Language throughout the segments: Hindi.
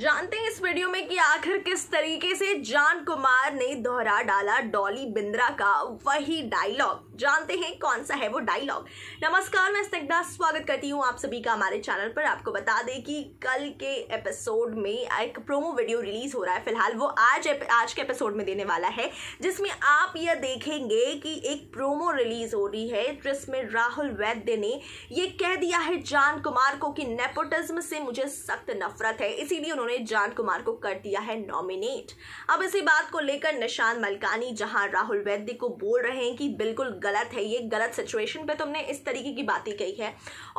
जानते हैं इस वीडियो में कि आखिर किस तरीके से जान कुमार ने दोहरा डाला डॉली बिंद्रा का वही डायलॉग जानते हैं कौन सा है वो डायलॉग नमस्कार मैं स्निग्धा स्वागत करती हूँ आप सभी का हमारे चैनल पर आपको बता दें कि कल के एपिसोड में एक प्रोमो वीडियो रिलीज हो रहा है फिलहाल वो आज आज के एपिसोड में देने वाला है जिसमें आप यह देखेंगे कि एक प्रोमो रिलीज हो रही है जिसमें राहुल वैद्य ने ये कह दिया है जान कुमार को कि नेपोटिज्म से मुझे सख्त नफरत है इसीलिए उन्होंने जान कुमार को कर दिया है नॉमिनेट अब इसी बात को लेकर निशान मलकानी जहां राहुल वैद्य को बोल रहे हैं कि बिल्कुल गलत है ये गलत सिचुएशन पे तुमने इस तरीके की बातें कही है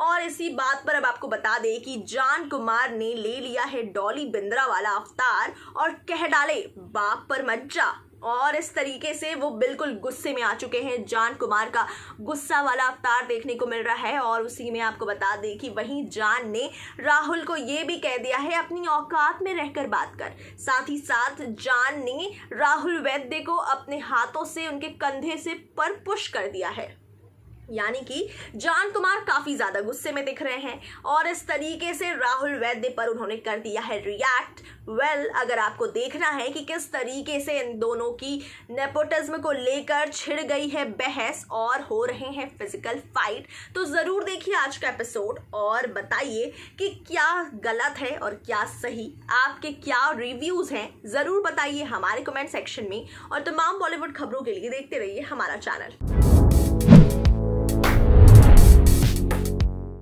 और इसी बात पर अब आपको बता दें कि जान कुमार ने ले लिया है डॉली बिंद्रा वाला अवतार और कह डाले बाप पर मज्जा और इस तरीके से वो बिल्कुल गुस्से में आ चुके हैं जान कुमार का गुस्सा वाला अवतार देखने को मिल रहा है और उसी में आपको बता दें कि वहीं जान ने राहुल को ये भी कह दिया है अपनी औकात में रहकर बात कर साथ ही साथ जान ने राहुल वैद्य को अपने हाथों से उनके कंधे से पर पुश कर दिया है यानी कि जान कुमार काफी ज्यादा गुस्से में दिख रहे हैं और इस तरीके से राहुल वैद्य पर उन्होंने कर दिया है रिएक्ट वेल well, अगर आपको देखना है कि किस तरीके से इन दोनों की नेपोटिज्म को लेकर छिड़ गई है बहस और हो रहे हैं फिजिकल फाइट तो ज़रूर देखिए आज का एपिसोड और बताइए कि क्या गलत है और क्या सही आपके क्या रिव्यूज़ हैं ज़रूर बताइए हमारे कमेंट सेक्शन में और तमाम बॉलीवुड खबरों के लिए देखते रहिए हमारा चैनल